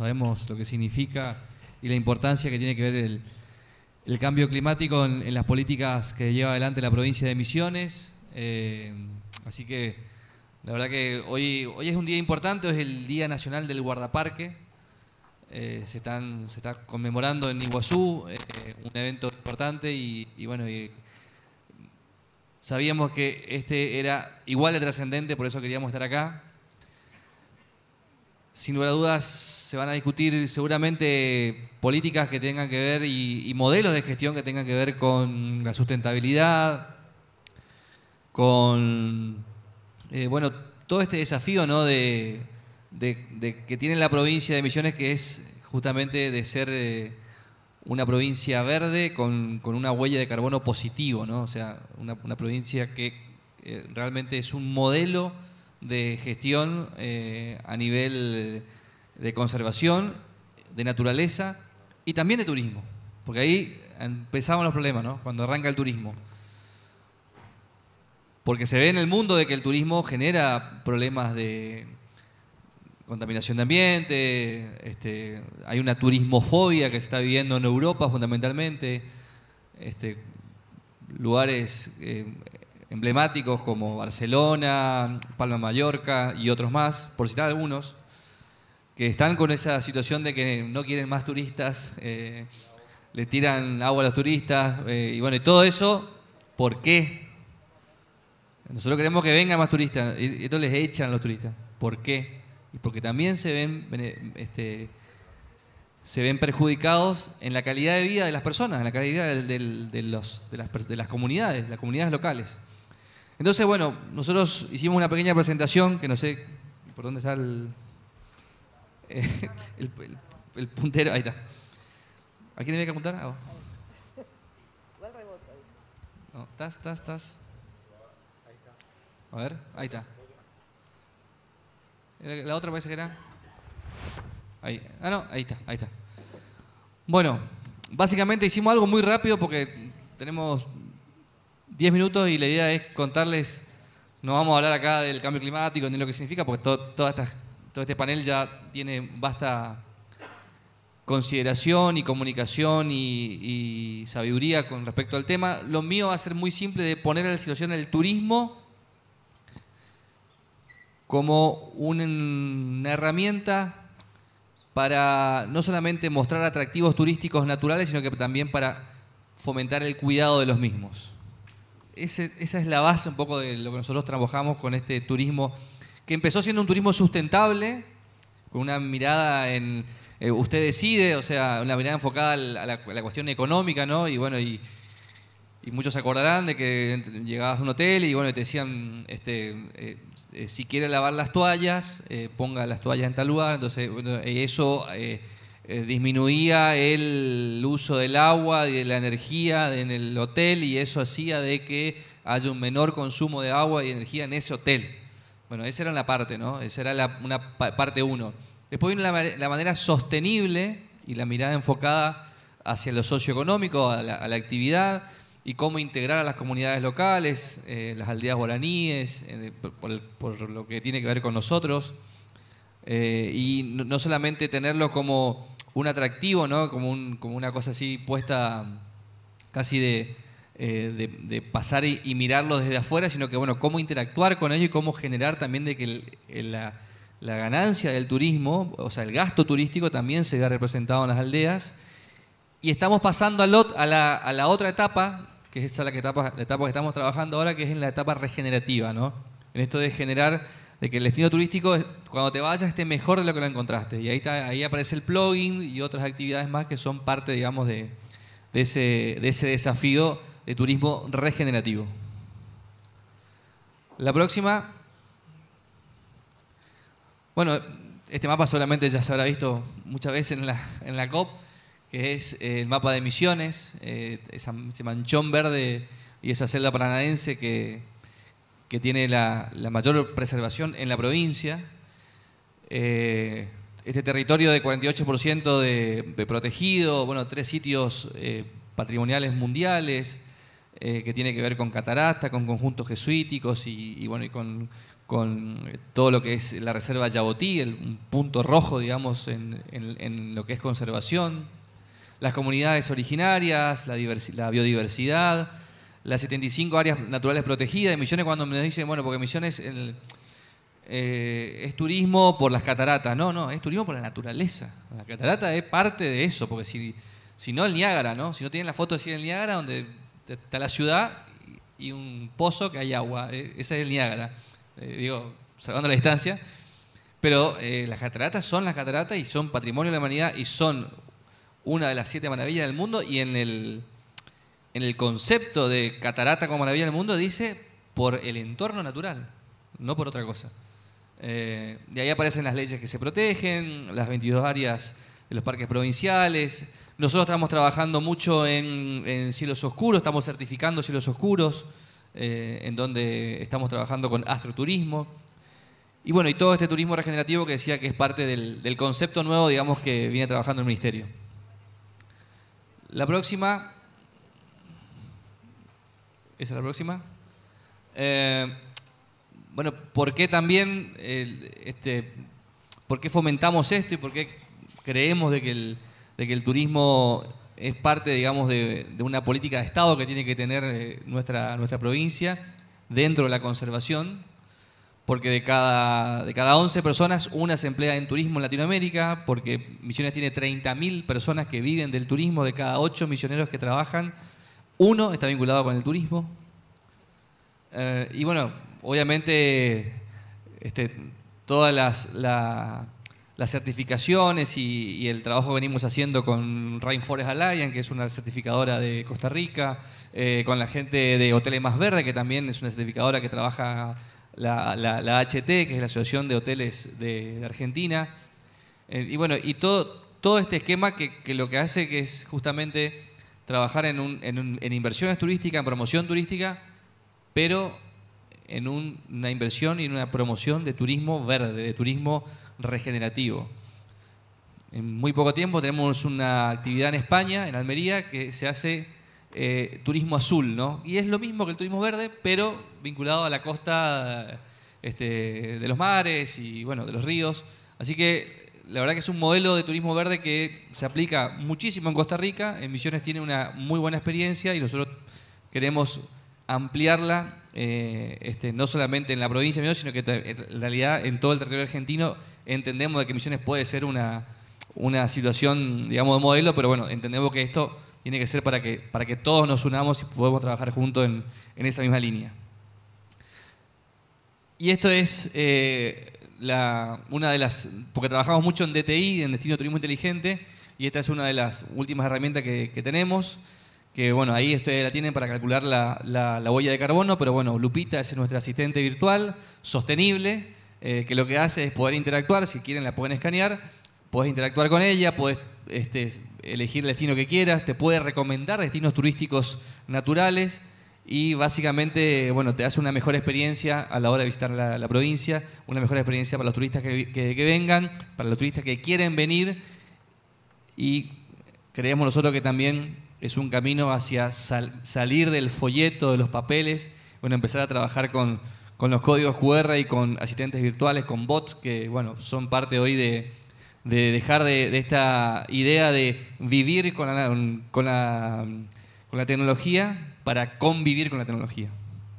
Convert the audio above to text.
sabemos lo que significa y la importancia que tiene que ver el, cambio climático en, las políticas que lleva adelante la provincia de Misiones. Eh, así que la verdad que hoy, hoy es un día importante, es el Día Nacional del Guardaparque. Eh, se, están, se está conmemorando en Iguazú eh, un evento importante y, bueno, sabíamos que este era igual de trascendente, por eso queríamos estar acá sin lugar a dudas se van a discutir seguramente políticas que tengan que ver y, modelos de gestión que tengan que ver con la sustentabilidad, con eh, bueno, todo este desafío ¿no? de, que tiene la provincia de Misiones, que es justamente de ser eh, una provincia verde con, una huella de carbono positivo, ¿no? o sea, una, provincia que eh, realmente es un modelo de gestión eh, a nivel de conservación, de naturaleza y también de turismo, porque ahí empezamos los problemas, ¿no? Cuando arranca el turismo. Porque se ve en el mundo de que el turismo genera problemas de contaminación de ambiente, este, hay una turismofobia que se está viviendo en Europa fundamentalmente, este, lugares eh, emblemáticos como Barcelona, Palma Mallorca y otros más, por citar algunos, que están con esa situación de que no quieren más turistas, eh, le tiran agua a los turistas, eh, y bueno, y todo eso, ¿por qué? Nosotros queremos que vengan más turistas, y entonces les echan a los turistas. ¿Por qué? Y porque también se ven, eh, este, se ven perjudicados en la calidad de vida de las personas, en la calidad de, de, de, las comunidades, las comunidades locales. Entonces, bueno, nosotros hicimos una pequeña presentación, que no sé por dónde está el, puntero, ahí está. ¿A quién que apuntar? Oh. No, estás, estás, A ver, ahí está. La otra parece que era. Ahí. Ah, no, ahí está, ahí está. Bueno, básicamente hicimos algo muy rápido porque tenemos 10 minutos y la idea es contarles, no vamos a hablar acá del cambio climático ni lo que significa, porque todo, toda todo este panel ya tiene vasta consideración y comunicación y, sabiduría con respecto al tema. Lo mío va a ser muy simple de poner a la situación del turismo como una herramienta para no solamente mostrar atractivos turísticos naturales, sino que también para fomentar el cuidado de los mismos esa es la base un poco de lo que nosotros trabajamos con este turismo, que empezó siendo un turismo sustentable, con una mirada en, eh, usted decide, o sea, una mirada enfocada a la, cuestión económica, ¿no? Y bueno, y, muchos se acordarán de que llegabas a un hotel y bueno, te decían, este, eh, eh, si quiere lavar las toallas, ponga las toallas en tal lugar, entonces eso eh, disminuía el uso del agua y de la energía en el hotel y eso hacía de que haya un menor consumo de agua y energía en ese hotel. Bueno, esa era la parte, ¿no? Esa era la, una parte uno. Después viene la, manera sostenible y la mirada enfocada hacia lo socioeconómico, a la, actividad y cómo integrar a las comunidades locales, eh, las aldeas guaraníes, eh, por, lo que tiene que ver con nosotros. Eh, y no solamente tenerlo como un atractivo, como, como una cosa así puesta casi de, eh, pasar y, mirarlo desde afuera, sino que, bueno, cómo interactuar con ello y cómo generar también de que la, ganancia del turismo, o sea, el gasto turístico también se vea representado en las aldeas. Y estamos pasando a, la, otra etapa, que es la, etapa, la etapa que estamos trabajando ahora, que es en la etapa regenerativa, ¿no? En esto de generar de que el destino turístico, cuando te vayas, esté mejor de lo que lo encontraste. Y ahí, aparece el plugin y otras actividades más que son parte, digamos, de, ese, desafío de turismo regenerativo. La próxima. Bueno, este mapa solamente ya se habrá visto muchas veces en la, COP, que es eh, el mapa de misiones, eh, ese manchón verde y esa celda paranaense que, que tiene la, mayor preservación en la provincia. Eh, este territorio de 48% de, protegido, bueno, tres sitios eh, patrimoniales mundiales, eh, que tiene que ver con catarata, con conjuntos jesuíticos y, bueno, y con, todo lo que es la reserva Yabotí, el un punto rojo, digamos, en, lo que es conservación, las comunidades originarias, la biodiversidad, las 75 áreas naturales protegidas de Misiones, cuando me dicen, bueno, porque Misiones eh, es turismo por las cataratas. No, no, es turismo por la naturaleza. La catarata es parte de eso, porque si, si no el Niágara, ¿no? Si no tienen la foto así el Niágara, donde está la ciudad y un pozo que hay agua. Eh, ese es el Niágara. Eh, digo, salvando la distancia. Pero las cataratas son las cataratas y son patrimonio de la humanidad y son una de las siete maravillas del mundo y en el en el concepto de catarata como la maravilla del mundo dice por el entorno natural, no por otra cosa. Eh, de ahí aparecen las leyes que se protegen, las 22 áreas de los parques provinciales. Nosotros estamos trabajando mucho en, cielos oscuros, estamos certificando cielos oscuros, eh, en donde estamos trabajando con astroturismo. Y bueno, y todo este turismo regenerativo que decía que es parte del, del concepto nuevo, digamos, que viene trabajando el Ministerio. La próxima esa es la próxima. Eh, bueno, ¿por qué también este, por qué fomentamos esto y por qué creemos de que el, que el turismo es parte, digamos, de, una política de Estado que tiene que tener eh, nuestra, nuestra provincia dentro de la conservación? Porque de cada, de cada 11 personas, una se emplea en turismo en Latinoamérica, porque Misiones tiene 30.000 personas que viven del turismo, de cada 8 misioneros que trabajan, uno está vinculado con el turismo. Eh, y bueno, obviamente este, todas las, certificaciones y, el trabajo que venimos haciendo con Rainforest Alliance, que es una certificadora de Costa Rica, eh, con la gente de Hoteles Más Verde, que también es una certificadora que trabaja la, HT, que es la Asociación de Hoteles de, Argentina. Eh, y bueno, y todo, todo este esquema que, que lo que hace que es justamente trabajar en, inversiones turísticas, en promoción turística, pero en una inversión y en una promoción de turismo verde, de turismo regenerativo. En muy poco tiempo tenemos una actividad en España, en Almería, que se hace eh, turismo azul, ¿no? Y es lo mismo que el turismo verde, pero vinculado a la costa este, de los mares y, bueno, de los ríos. Así que la verdad que es un modelo de turismo verde que se aplica muchísimo en Costa Rica. En Misiones tiene una muy buena experiencia y nosotros queremos ampliarla eh, este, no solamente en la provincia de Misiones, sino que en realidad en todo el territorio argentino entendemos de que Misiones puede ser una, situación, digamos, de modelo, pero bueno, entendemos que esto tiene que ser para que, para que todos nos unamos y podamos trabajar juntos en, esa misma línea. Y esto es eh, una de las, porque trabajamos mucho en DTI, en Destino Turismo Inteligente, y esta es una de las últimas herramientas que, tenemos, que bueno, ahí ustedes la tienen para calcular la, la, huella de carbono, pero bueno, Lupita es nuestra asistente virtual, sostenible, eh, que lo que hace es poder interactuar, si quieren la pueden escanear, puedes interactuar con ella, puedes este, elegir el destino que quieras, te puede recomendar destinos turísticos naturales, y básicamente, bueno, te hace una mejor experiencia a la hora de visitar la, provincia, una mejor experiencia para los turistas que, vengan, para los turistas que quieren venir y creemos nosotros que también es un camino hacia salir del folleto, de los papeles, bueno, empezar a trabajar con, los códigos QR y con asistentes virtuales, con bots, que bueno, son parte hoy de, dejar de, esta idea de vivir con la tecnología para convivir con la tecnología.